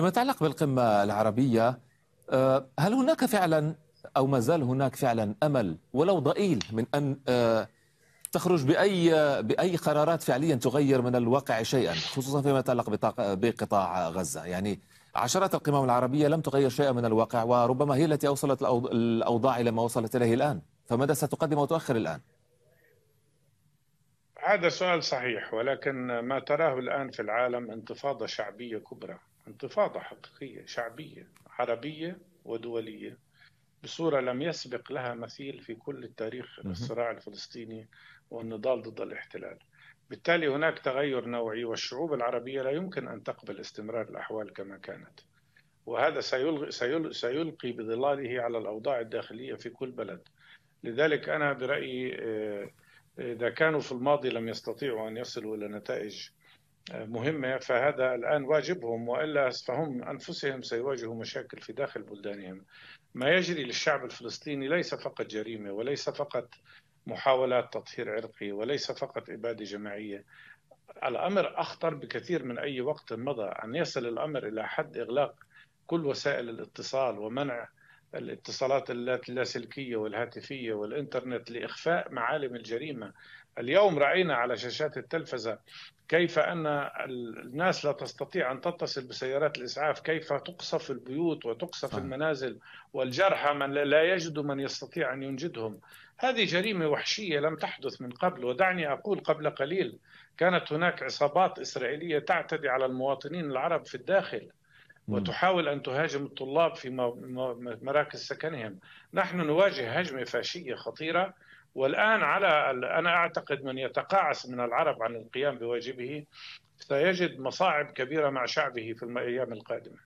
فيما يتعلق بالقمة العربية آه، هل هناك فعلا أو ما زال هناك فعلا أمل ولو ضئيل من أن آه، تخرج بأي بأي قرارات فعليا تغير من الواقع شيئا خصوصا فيما يتعلق بقطاع غزة يعني عشرات القمم العربية لم تغير شيئا من الواقع وربما هي التي أوصلت الأوضاع إلى ما وصلت إليه الآن فماذا ستقدم وتؤخر الآن؟ هذا سؤال صحيح ولكن ما تراه الآن في العالم انتفاضة شعبية كبرى انتفاضة حقيقية شعبية عربية ودولية بصورة لم يسبق لها مثيل في كل التاريخ الصراع الفلسطيني والنضال ضد الاحتلال بالتالي هناك تغير نوعي والشعوب العربية لا يمكن أن تقبل استمرار الأحوال كما كانت وهذا سيلغي سيلقي بظلاله على الأوضاع الداخلية في كل بلد لذلك أنا برأيي آه، آه، إذا كانوا في الماضي لم يستطيعوا أن يصلوا إلى نتائج مهمة فهذا الآن واجبهم وإلا فهم أنفسهم سيواجهوا مشاكل في داخل بلدانهم ما يجري للشعب الفلسطيني ليس فقط جريمة وليس فقط محاولات تطهير عرقي وليس فقط إبادة جماعية الأمر أخطر بكثير من أي وقت مضى أن يصل الأمر إلى حد إغلاق كل وسائل الاتصال ومنع الاتصالات اللاسلكية والهاتفية والإنترنت لإخفاء معالم الجريمة اليوم رأينا على شاشات التلفزة كيف أن الناس لا تستطيع أن تتصل بسيارات الإسعاف كيف تقصف البيوت وتقصف المنازل والجرحى من لا يجد من يستطيع أن ينجدهم هذه جريمة وحشية لم تحدث من قبل ودعني أقول قبل قليل كانت هناك عصابات إسرائيلية تعتدي على المواطنين العرب في الداخل وتحاول أن تهاجم الطلاب في مراكز سكنهم نحن نواجه هجمة فاشية خطيرة والآن على أنا أعتقد من يتقاعس من العرب عن القيام بواجبه سيجد مصاعب كبيرة مع شعبه في الأيام القادمة